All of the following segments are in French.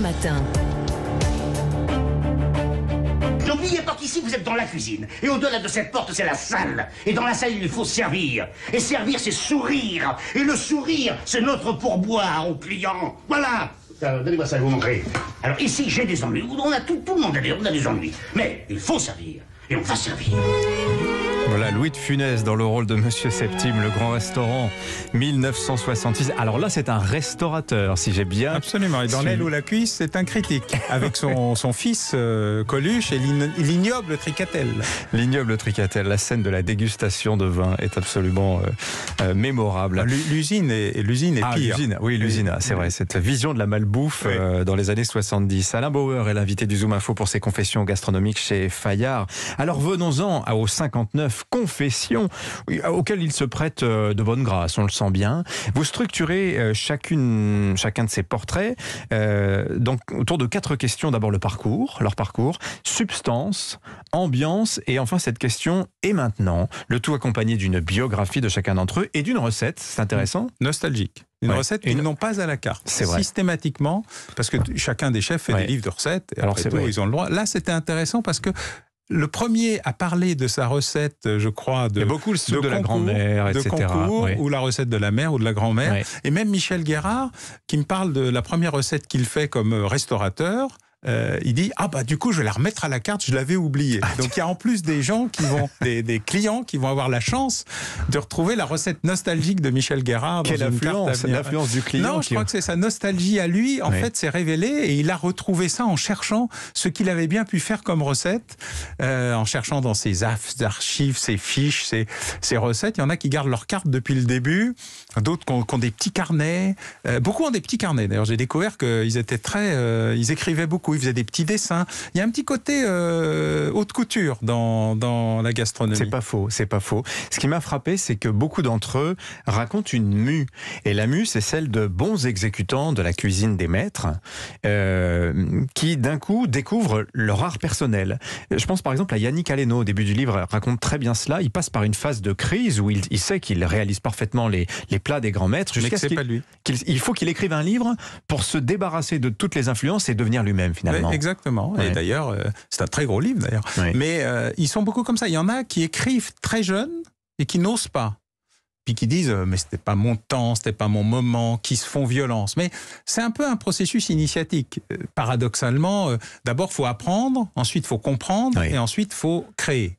Matin. N'oubliez pas qu'ici, vous êtes dans la cuisine. Et au-delà de cette porte, c'est la salle. Et dans la salle, il faut servir. Et servir, c'est sourire. Et le sourire, c'est notre pourboire aux clients. Voilà euh, Donnez-moi ça, je vous montrerai. Alors ici, j'ai des ennuis. On a tout, tout le monde on a des ennuis. Mais il faut servir. Et on va servir. Voilà, Louis de Funès dans le rôle de Monsieur Septime, le grand restaurant 1966. Alors là, c'est un restaurateur, si j'ai bien. Absolument. Et dans l'aile ou la cuisse, c'est un critique avec son, fils euh, Coluche et l'ignoble Tricatel. L'ignoble Tricatel, la scène de la dégustation de vin est absolument euh, euh, mémorable. Ah, l'usine est, l'usine ah, l'usine. oui, l'usine, ah, c'est vrai. Cette vision de la malbouffe dans les années 70. Alain Bauer est l'invité du Zoom Info pour ses confessions gastronomiques chez Fayard. Alors venons-en au 59 confession auquel il se prête euh, de bonne grâce, on le sent bien. Vous structurez euh, chacune, chacun de ces portraits euh, donc, autour de quatre questions. D'abord le parcours, leur parcours, substance, ambiance et enfin cette question et maintenant, le tout accompagné d'une biographie de chacun d'entre eux et d'une recette, c'est intéressant. Mmh. Nostalgique. Une recette, qu'ils n'ont pas à la carte. C'est Systématiquement, parce que chacun des chefs fait des livres de recettes, et Alors après tout, vrai. ils ont le droit. Là, c'était intéressant parce que le premier à parler de sa recette, je crois, de, de, la grand-mère, etc. Concours, ou la recette de la mère ou de la grand-mère. Et même Michel Guérard, qui me parle de la première recette qu'il fait comme restaurateur, euh, il dit ah bah du coup je vais la remettre à la carte, je l'avais oubliée. Ah, Donc il y a en plus des gens qui vont, des, clients qui vont avoir la chance de retrouver la recette nostalgique de Michel Guérard. Quelle influence, l'influence du client. Non, je crois que c'est sa nostalgie à lui en fait s'est révélée et il a retrouvé ça en cherchant ce qu'il avait bien pu faire comme recette, euh, en cherchant dans ses archives, ses fiches, ses, recettes. Il y en a qui gardent leur carte depuis le début, d'autres qui, ont, des petits carnets. Euh, beaucoup ont des petits carnets. D'ailleurs j'ai découvert qu'ils étaient très, ils écrivaient beaucoup il faisait des petits dessins. Il y a un petit côté euh, haute couture dans, dans la gastronomie. C'est pas faux, c'est pas faux. Ce qui m'a frappé, c'est que beaucoup d'entre eux racontent une mue. Et la mue, c'est celle de bons exécutants de la cuisine des maîtres euh, qui, d'un coup, découvrent leur art personnel. Je pense par exemple à Yannick Aleno, au début du livre, raconte très bien cela. Il passe par une phase de crise où il, sait qu'il réalise parfaitement les, plats des grands maîtres. Jusqu'à ce pas lui. il faut qu'il écrive un livre pour se débarrasser de toutes les influences et devenir lui-même, finalement exactement. Et d'ailleurs, euh, c'est un très gros livre d'ailleurs. Mais euh, ils sont beaucoup comme ça. Il y en a qui écrivent très jeunes et qui n'osent pas. Puis qui disent euh, mais c'était pas mon temps, c'était pas mon moment, qui se font violence. Mais c'est un peu un processus initiatique. Paradoxalement, d'abord faut apprendre, ensuite faut comprendre et ensuite faut créer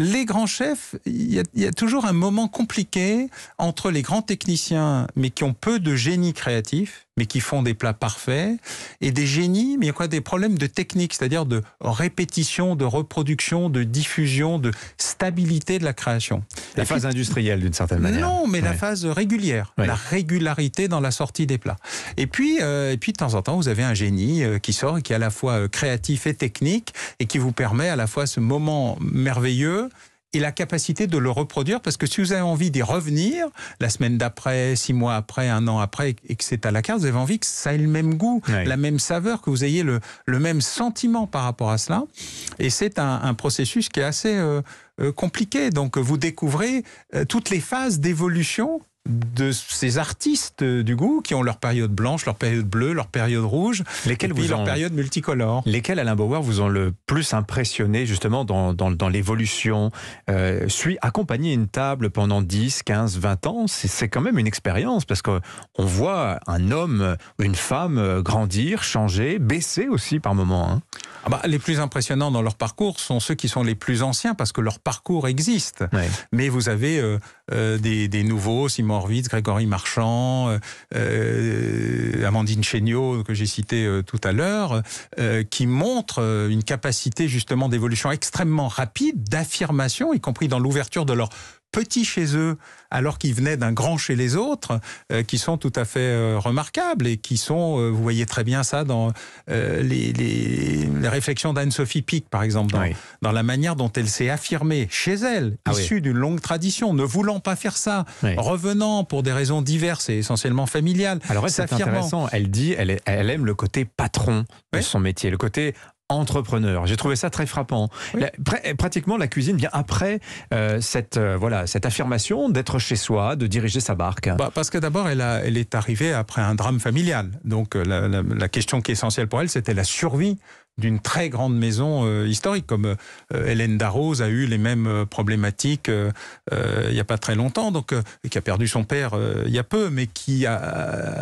les grands chefs, il y, il y, a, toujours un moment compliqué entre les grands techniciens, mais qui ont peu de génie créatif, mais qui font des plats parfaits, et des génies, mais il y quoi, des problèmes de technique, c'est-à-dire de répétition, de reproduction, de diffusion, de stabilité de la création. La phase industrielle, d'une certaine manière. Non, mais la phase régulière, la régularité dans la sortie des plats. Et puis, euh, et puis de temps en temps, vous avez un génie euh, qui sort, et qui est à la fois euh, créatif et technique, et qui vous permet à la fois ce moment merveilleux et la capacité de le reproduire, parce que si vous avez envie d'y revenir, la semaine d'après, six mois après, un an après, et que c'est à la carte, vous avez envie que ça ait le même goût, la même saveur, que vous ayez le, même sentiment par rapport à cela. Et c'est un, processus qui est assez... Euh, euh, compliqué. Donc vous découvrez euh, toutes les phases d'évolution de ces artistes euh, du goût qui ont leur période blanche, leur période bleue, leur période rouge, puis leur période multicolore. Lesquels, Alain Bauer, vous ont le plus impressionné justement dans, dans, l'évolution euh, accompagner une table pendant 10, 15, 20 ans, c'est quand même une expérience parce qu'on voit un homme, une femme euh, grandir, changer, baisser aussi par moments. Hein. Ah bah, les plus impressionnants dans leur parcours sont ceux qui sont les plus anciens parce que leur parcours existe. Mais vous avez euh, des, des, nouveaux, Simon Horvitz, Grégory Marchand, euh, euh, Amandine Chéniaud, que j'ai cité euh, tout à l'heure, qui montrent une capacité justement d'évolution extrêmement rapide, d'affirmation, y compris dans l'ouverture de leur petits chez eux alors qu'ils venaient d'un grand chez les autres, euh, qui sont tout à fait euh, remarquables et qui sont, euh, vous voyez très bien ça dans les, réflexions d'Anne-Sophie Pic, par exemple, dans, la manière dont elle s'est affirmée chez elle, ah issue d'une longue tradition, ne voulant pas faire ça, revenant pour des raisons diverses et essentiellement familiales. Alors c'est intéressant, elle dit, elle, elle aime le côté patron de son métier, le côté entrepreneur. J'ai trouvé ça très frappant. pratiquement, la cuisine vient après euh, cette, euh, voilà, cette affirmation d'être chez soi, de diriger sa barque. Bah, parce que d'abord, elle, est arrivée après un drame familial. Donc, euh, la, la question qui est essentielle pour elle, c'était la survie d'une très grande maison euh, historique, comme euh, Hélène Darroze a eu les mêmes euh, problématiques il n'y a pas très longtemps, donc qui a perdu son père il y a peu, mais qui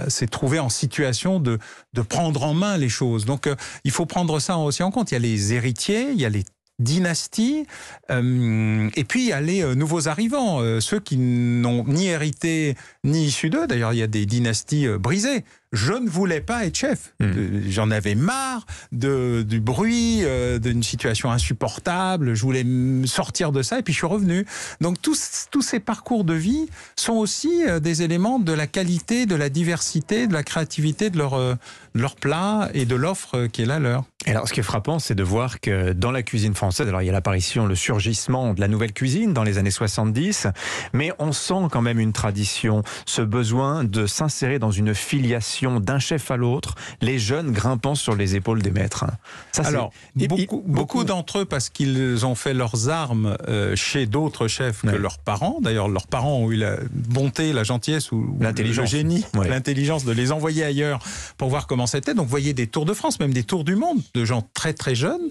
s'est trouvé en situation de, de prendre en main les choses. Donc il faut prendre ça aussi en compte. Il y a les héritiers, il y a les dynastie. Euh, et puis, il y a les euh, nouveaux arrivants, euh, ceux qui n'ont ni hérité ni issu d'eux. D'ailleurs, il y a des dynasties brisées. Je ne voulais pas être chef. Hmm. J'en avais marre de, du bruit, d'une situation insupportable. Je voulais sortir de ça et puis je suis revenu. Donc tous, tous ces parcours de vie sont aussi des éléments de la qualité, de la diversité, de la créativité de leur, de leur plat et de l'offre qui est la leur. Alors, ce qui est frappant, c'est de voir que dans la cuisine française, alors il y a l'apparition, le surgissement de la nouvelle cuisine dans les années 70, mais on sent quand même une tradition, ce besoin de s'insérer dans une filiation d'un chef à l'autre, les jeunes grimpant sur les épaules des maîtres. Ça, alors, beaucoup, beaucoup, d'entre eux, parce qu'ils ont fait leurs armes euh, chez d'autres chefs que leurs parents, d'ailleurs, leurs parents ont eu la bonté, la gentillesse ou génie, l'intelligence de les envoyer ailleurs pour voir comment c'était. Donc, vous voyez des tours de France, même des tours du monde de gens très très jeunes,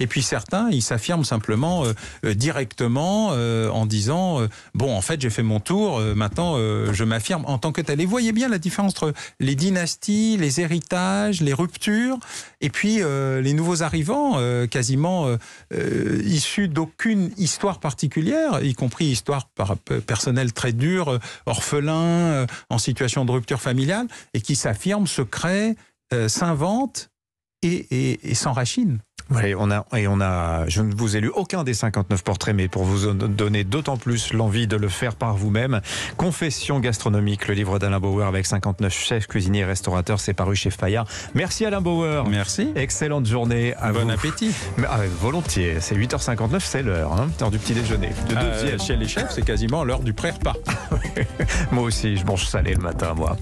et puis certains, ils s'affirment simplement euh, euh, directement euh, en disant bon, en fait, j'ai fait mon tour, maintenant, je m'affirme en tant que tel. Et voyez bien la différence entre les dynasties, les héritages, les ruptures, et puis les nouveaux arrivants, quasiment issus d'aucune histoire particulière, y compris histoire personnelle très dure, orphelin, en situation de rupture familiale, et qui s'affirment se créent s'inventent et, et, sans Rachine. on a, et on a, je ne vous ai lu aucun des 59 portraits, mais pour vous donner d'autant plus l'envie de le faire par vous-même, Confession gastronomique, le livre d'Alain Bauer avec 59 chefs, cuisiniers et restaurateurs, c'est paru chez Fayard. Merci Alain Bauer. Merci. Excellente journée. À bon appétit. Ah, volontiers. C'est 8h59, c'est l'heure, hein, l'heure du petit déjeuner. De euh, chez les chefs, c'est quasiment l'heure du pré-repas. moi aussi, je mange salé le matin, moi.